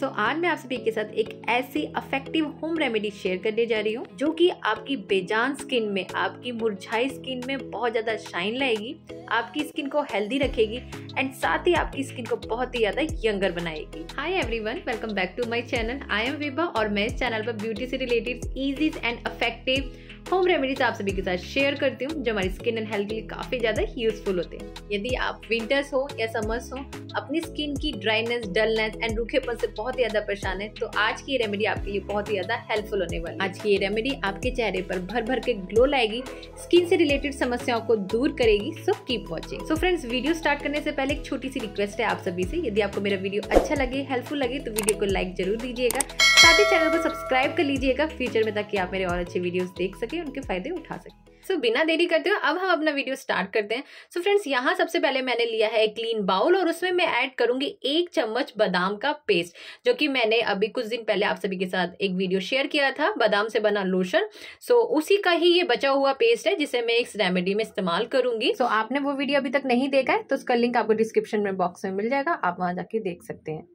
सो so, आज मैं आप सभी के साथ एक ऐसी अफेक्टिव होम रेमेडी शेयर करने जा रही हूँ जो कि आपकी बेजान स्किन में आपकी मुरझाई स्किन में बहुत ज़्यादा शाइन लाएगी आपकी स्किन को हेल्दी रखेगी एंड साथ ही आपकी स्किन को बहुत ही ज़्यादा यंगर बनाएगी hi everyone welcome back to my channel I am Vibha और मैं इस चैनल पर ब्यूटी से related easy and effective home remedies आप सभी के साथ शेयर करती हूँ जो हमारी स्किन एंड हेल्थ के लिए काफी ज्यादा यूजफुल होते हैं यदि आप विंटर्स हो या समर्स हो अपनी स्किन की ड्राइनेस डलनेस एंड रूखेपन से बहुत ज्यादा परेशान है तो आज की रेमेडी आपके लिए बहुत ही ज्यादा हेल्पफुल होने वाली आज की ये रेमेडी आपके चेहरे पर भर भर के ग्लो लाएगी स्किन से रिलेटेड समस्याओं को दूर करेगी so keep watching so friends video start करने से पहले एक छोटी सी रिक्वेस्ट है आप सभी से यदि आपको मेरा वीडियो अच्छा लगे हेल्पफुल लगे तो वीडियो को लाइक जरूर दीजिएगा साथ ही चैनल को सब्सक्राइब कर लीजिएगा फ्यूचर में ताकि आप मेरे और अच्छे वीडियोस देख सकें उनके फायदे उठा सकें सो so, बिना देरी करते हो अब हम अपना वीडियो स्टार्ट करते हैं सो so, फ्रेंड्स यहाँ सबसे पहले मैंने लिया है एक क्लीन बाउल और उसमें मैं ऐड करूंगी एक चम्मच बादाम का पेस्ट जो कि मैंने अभी कुछ दिन पहले आप सभी के साथ एक वीडियो शेयर किया था बादाम से बना लोशन सो so, उसी का ही ये बचा हुआ पेस्ट है जिसे मैं इस रेमेडी में इस्तेमाल करूंगी सो so, आपने वो वीडियो अभी तक नहीं देखा है तो उसका लिंक आपको डिस्क्रिप्शन में बॉक्स में मिल जाएगा आप वहाँ जाके देख सकते हैं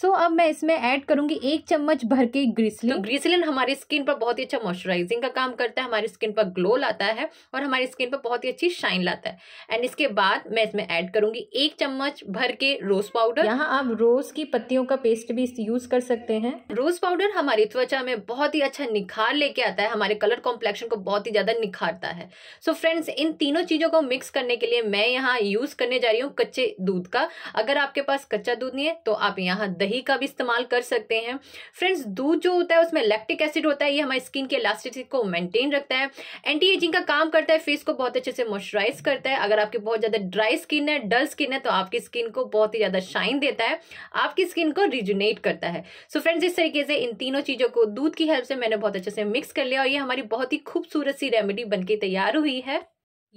सो so, अब मैं इसमें ऐड करूंगी एक चम्मच भर के ग्रीसलिन तो ग्रीसलिन हमारी स्किन पर बहुत ही अच्छा मॉइस्चराइजिंग का काम करता है हमारी स्किन पर ग्लो लाता है और हमारी स्किन पर बहुत ही अच्छी शाइन लाता है एंड इसके बाद मैं इसमें ऐड करूंगी एक चम्मच भर के रोज पाउडर यहाँ आप रोज की पत्तियों का पेस्ट भी यूज कर सकते हैं रोज पाउडर हमारी त्वचा में बहुत ही अच्छा निखार लेके आता है हमारे कलर कॉम्प्लेक्शन को बहुत ही ज्यादा निखारता है सो so, फ्रेंड्स इन तीनों चीजों को मिक्स करने के लिए मैं यहाँ यूज करने जा रही हूँ कच्चे दूध का अगर आपके पास कच्चा दूध नहीं है तो आप यहाँ दही का भी इस्तेमाल कर सकते हैं फ्रेंड्स दूध जो होता है उसमें लैक्टिक एसिड होता है ये हमारी स्किन के इलास्टिसिटी को मेंटेन रखता है एंटी एजिंग का काम करता है फेस को बहुत अच्छे से मॉइस्चराइज करता है अगर आपकी बहुत ज़्यादा ड्राई स्किन है डल स्किन है तो आपकी स्किन को बहुत ही ज़्यादा शाइन देता है आपकी स्किन को रिजुनेट करता है सो so फ्रेंड्स इस तरीके से इन तीनों चीज़ों को दूध की हेल्प से मैंने बहुत अच्छे से मिक्स कर लिया और ये हमारी बहुत ही खूबसूरत सी रेमेडी बनकर तैयार हुई है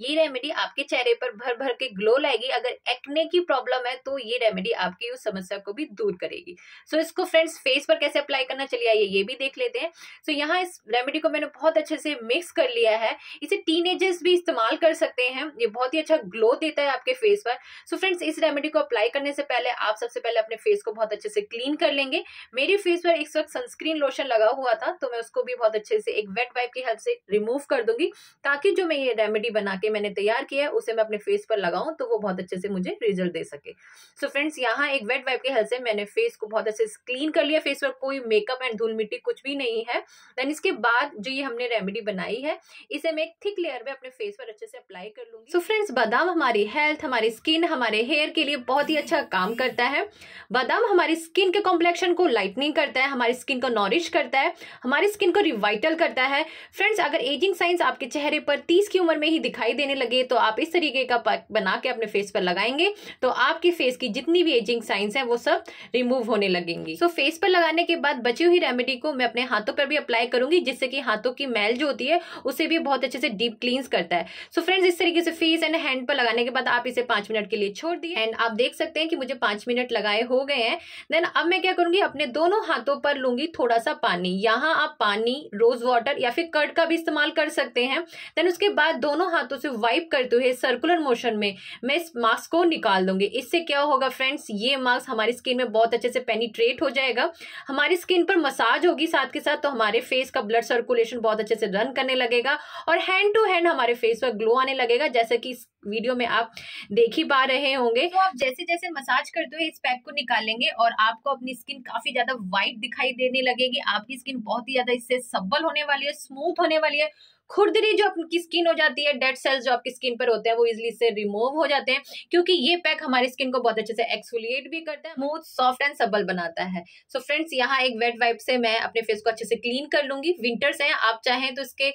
ये रेमेडी आपके चेहरे पर भर भर के ग्लो लाएगी अगर एक्ने की प्रॉब्लम है तो ये रेमेडी आपकी उस समस्या को भी दूर करेगी सो so, इसको फ्रेंड्स फेस पर कैसे अप्लाई करना चलिए आइए ये भी देख लेते हैं सो so, यहाँ इस रेमेडी को मैंने बहुत अच्छे से मिक्स कर लिया है इसे टीन भी इस्तेमाल कर सकते हैं ये बहुत ही अच्छा ग्लो देता है आपके फेस पर सो so, फ्रेंड्स इस रेमेडी को अप्लाई करने से पहले आप सबसे पहले अपने फेस को बहुत अच्छे से क्लीन कर लेंगे मेरे फेस पर इस वक्त सनस्क्रीन लोशन लगा हुआ था तो मैं उसको भी बहुत अच्छे से एक वेट वाइप की हेल्प से रिमूव कर दूंगी ताकि जो मैं ये रेमेडी बना के लिए मैंने तैयार किया है उसे मैं अपने फेस पर लगाऊं तो वो बहुत अच्छे से मुझे रिजल्ट दे सके सो फ्रेंड्स यहाँ एक वेट वाइप के हल से मैंने फेस को बहुत अच्छे से क्लीन कर लिया फेस पर कोई मेकअप एंड धूल मिट्टी कुछ भी नहीं है देन इसके बाद जो ये हमने रेमेडी बनाई है इसे मैं एक थिक लेयर में अपने फेस पर अच्छे से अप्लाई कर लूंगी सो so फ्रेंड्स बादाम हमारी हेल्थ हमारी स्किन हमारे हेयर के लिए बहुत ही अच्छा काम करता है बादाम हमारी स्किन के कॉम्प्लेक्शन को लाइटनिंग करता है हमारी स्किन को नॉरिश करता है हमारी स्किन को रिवाइटल करता है फ्रेंड्स अगर एजिंग साइंस आपके चेहरे पर तीस की उम्र में ही दिखाई देने लगे तो आप इस तरीके का पैक बना के अपने फेस पर लगाएंगे तो आपके फेस की जितनी भी एजिंग साइंस है वो सब रिमूव होने लगेंगी सो so, फेस पर लगाने के बाद बची हुई रेमेडी को मैं अपने हाथों पर भी अप्लाई करूंगी जिससे कि हाथों की मैल जो होती है उसे भी बहुत अच्छे से डीप क्लींस करता है सो so, फ्रेंड्स इस तरीके से फेस एंड हैंड पर लगाने के बाद आप इसे पांच मिनट के लिए छोड़ दिए एंड आप देख सकते हैं कि मुझे पांच मिनट लगाए हो गए हैं देन अब मैं क्या करूंगी अपने दोनों हाथों पर लूंगी थोड़ा सा पानी यहाँ आप पानी रोज वाटर या फिर कर्ड का भी इस्तेमाल कर सकते हैं देन उसके बाद दोनों हाथों से वाइप करते हुए सर्कुलर मोशन में मैं इस मास्क को निकाल दूंगी इससे क्या होगा फ्रेंड्स ये मास्क हमारी स्किन में बहुत अच्छे से पेनिट्रेट हो जाएगा हमारी स्किन पर मसाज होगी साथ के साथ तो हमारे फेस का ब्लड सर्कुलेशन बहुत अच्छे से रन करने लगेगा और हैंड टू हैंड हमारे फेस पर ग्लो आने लगेगा जैसे कि इस वीडियो में आप देख ही पा रहे होंगे तो आप जैसे जैसे मसाज करते हुए इस पैक को निकालेंगे और आपको अपनी स्किन काफी ज्यादा व्हाइट दिखाई देने लगेगी आपकी स्किन बहुत ही ज्यादा इससे सब्बल होने वाली है स्मूथ होने वाली है खुरदरी जो आपकी स्किन हो जाती है डेड सेल्स जो आपकी स्किन पर होते हैं वो इजिली से रिमूव हो जाते हैं क्योंकि ये पैक हमारी स्किन को बहुत अच्छे से एक्सफोलिएट भी करता है स्मूथ सॉफ्ट एंड सबल बनाता है सो so फ्रेंड्स यहाँ एक वेट वाइप से मैं अपने फेस को अच्छे से क्लीन कर लूंगी विंटर्स हैं आप चाहें तो इसके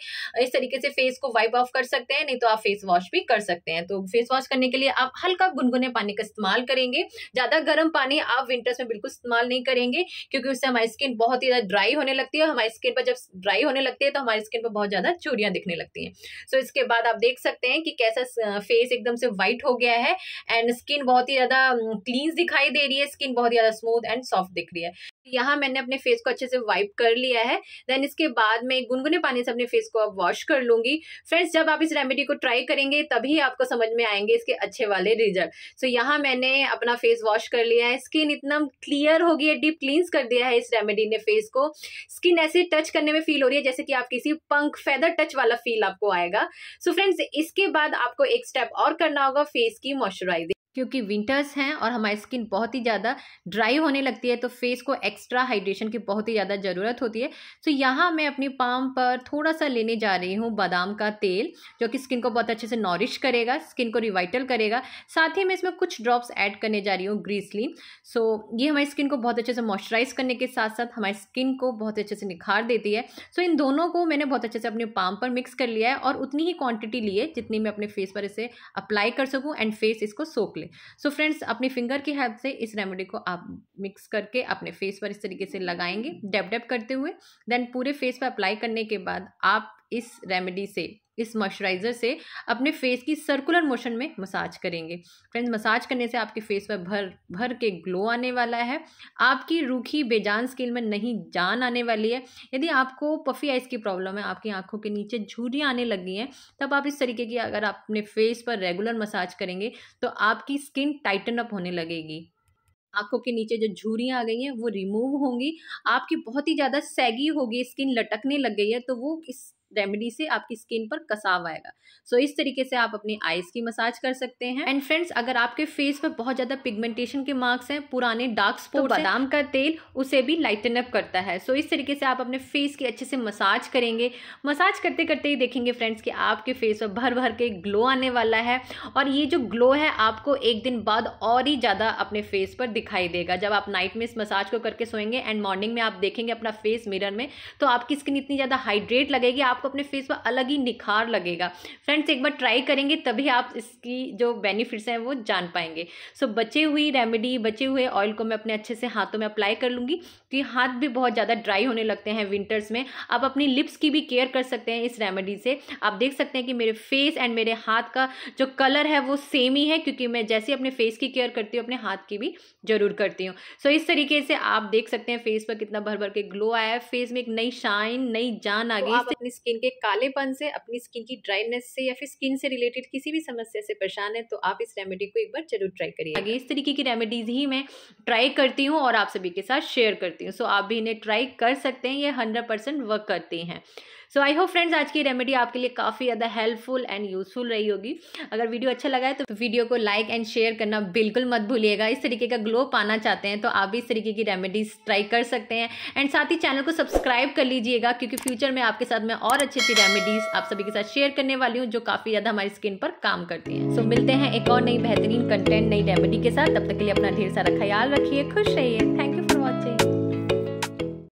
इस तरीके से फेस को वाइप ऑफ कर सकते हैं नहीं तो आप फेस वॉश भी कर सकते हैं तो फेस वॉश करने के लिए आप हल्का गुनगुने पानी का इस्तेमाल करेंगे ज़्यादा गर्म पानी आप विंटर्स में बिल्कुल इस्तेमाल नहीं करेंगे क्योंकि उससे हमारी स्किन बहुत ही ज़्यादा ड्राई होने लगती है हमारी स्किन पर जब ड्राई होने लगती है तो हमारी स्किन पर बहुत ज़्यादा चूरिया झुर्रियां दिखने लगती हैं सो so, इसके बाद आप देख सकते हैं कि कैसा फेस एकदम से वाइट हो गया है एंड स्किन बहुत ही ज़्यादा क्लीन दिखाई दे रही है स्किन बहुत ही ज़्यादा स्मूथ एंड सॉफ्ट दिख रही है यहाँ मैंने अपने फेस को अच्छे से वाइप कर लिया है देन इसके बाद मैं गुनगुने पानी से अपने फेस को अब वॉश कर लूंगी फ्रेंड्स जब आप इस रेमेडी को ट्राई करेंगे तभी आपको समझ में आएंगे इसके अच्छे वाले रिजल्ट सो यहाँ मैंने अपना फेस वॉश कर लिया है स्किन इतना क्लियर हो गई है डीप क्लींस कर दिया है इस रेमेडी ने फेस को स्किन ऐसे टच करने में फील हो रही है जैसे कि आप किसी पंख फेदर टच वाला फील आपको आएगा सो so, फ्रेंड्स इसके बाद आपको एक स्टेप और करना होगा फेस की मॉइस्चराइजिंग क्योंकि विंटर्स हैं और हमारी स्किन बहुत ही ज़्यादा ड्राई होने लगती है तो फेस को एक्स्ट्रा हाइड्रेशन की बहुत ही ज़्यादा ज़रूरत होती है सो तो यहाँ मैं अपनी पाम पर थोड़ा सा लेने जा रही हूँ बादाम का तेल जो कि स्किन को बहुत अच्छे से नॉरिश करेगा स्किन को रिवाइटल करेगा साथ ही मैं इसमें कुछ ड्रॉप्स ऐड करने जा रही हूँ ग्रीसली सो ये हमारी स्किन को बहुत अच्छे से मॉइस्चराइज करने के साथ साथ हमारी स्किन को बहुत अच्छे से निखार देती है सो इन दोनों को मैंने बहुत अच्छे से अपने पाम पर मिक्स कर लिया है और उतनी ही ली लिए जितनी मैं अपने फेस पर इसे अप्लाई कर सकूँ एंड फेस इसको सोख लें लिए सो so फ्रेंड्स अपनी फिंगर की हेल्प से इस रेमेडी को आप मिक्स करके अपने फेस पर इस तरीके से लगाएंगे डेप डेप करते हुए देन पूरे फेस पर अप्लाई करने के बाद आप इस रेमेडी से इस मॉइस्चराइज़र से अपने फेस की सर्कुलर मोशन में मसाज करेंगे फ्रेंड्स मसाज करने से आपके फेस पर भर भर के ग्लो आने वाला है आपकी रूखी बेजान स्किन में नहीं जान आने वाली है यदि आपको पफी आइज़ की प्रॉब्लम है आपकी आंखों के नीचे झूरियाँ आने लगी हैं तब आप इस तरीके की अगर आप अपने फेस पर रेगुलर मसाज करेंगे तो आपकी स्किन टाइटन अप होने लगेगी आंखों के नीचे जो झूरियाँ आ गई हैं वो रिमूव होंगी आपकी बहुत ही ज़्यादा सैगी होगी स्किन लटकने लग गई है तो वो इस रेमेडी से आपकी स्किन पर कसाव आएगा सो so, इस तरीके से आप अपनी आईज की मसाज कर सकते हैं एंड फ्रेंड्स अगर आपके फेस पर बहुत ज़्यादा पिगमेंटेशन के मार्क्स हैं पुराने डार्क स्पॉट तो बादाम का तेल उसे भी लाइटन अप करता है सो so, इस तरीके से आप अपने फेस की अच्छे से मसाज करेंगे मसाज करते करते ही देखेंगे फ्रेंड्स कि आपके फेस पर भर भर के ग्लो आने वाला है और ये जो ग्लो है आपको एक दिन बाद और ही ज़्यादा अपने फेस पर दिखाई देगा जब आप नाइट में इस मसाज को करके सोएंगे एंड मॉर्निंग में आप देखेंगे अपना फेस मिरर में तो आपकी स्किन इतनी ज़्यादा हाइड्रेट लगेगी आपको आपको अपने फेस पर अलग ही निखार लगेगा फ्रेंड्स एक बार ट्राई करेंगे तभी आप इसकी जो बेनिफिट्स हैं वो जान पाएंगे सो so, बचे हुई रेमेडी बचे हुए ऑयल को मैं अपने अच्छे से हाथों में अप्लाई कर लूँगी कि हाथ भी बहुत ज़्यादा ड्राई होने लगते हैं विंटर्स में आप अपनी लिप्स की भी केयर कर सकते हैं इस रेमेडी से आप देख सकते हैं कि मेरे फेस एंड मेरे हाथ का जो कलर है वो सेम ही है क्योंकि मैं जैसे अपने फेस की केयर करती हूँ अपने हाथ की भी जरूर करती हूँ सो so, इस तरीके से आप देख सकते हैं फेस पर कितना भर भर के ग्लो आया है फेस में एक नई शाइन नई जान आ तो गई तो इस स्किन के कालेपन से अपनी स्किन की ड्राइनेस से या फिर स्किन से रिलेटेड किसी भी समस्या से परेशान है तो आप इस रेमेडी को एक बार जरूर ट्राई करिए आगे इस तरीके की रेमेडीज ही मैं ट्राई करती हूँ और आप सभी के साथ शेयर करती हूँ सो आप भी इन्हें ट्राई कर सकते हैं ये हंड्रेड परसेंट वर्क करती हैं सो आई होप फ्रेंड्स आज की रेमेडी आपके लिए काफ़ी ज़्यादा हेल्पफुल एंड यूजफुल रही होगी अगर वीडियो अच्छा लगा है तो वीडियो को लाइक एंड शेयर करना बिल्कुल मत भूलिएगा इस तरीके का ग्लो पाना चाहते हैं तो आप भी इस तरीके की रेमेडीज ट्राई कर सकते हैं एंड साथ ही चैनल को सब्सक्राइब कर लीजिएगा क्योंकि फ्यूचर में आपके साथ मैं और अच्छी अच्छी रेमेडीज आप सभी के साथ शेयर करने वाली हूँ जो काफ़ी ज़्यादा हमारी स्किन पर काम करती हैं सो so, मिलते हैं एक और नई बेहतरीन कंटेंट नई रेमेडी के साथ तब तक के लिए अपना ढेर सारा ख्याल रखिए खुश रहिए थैंक यू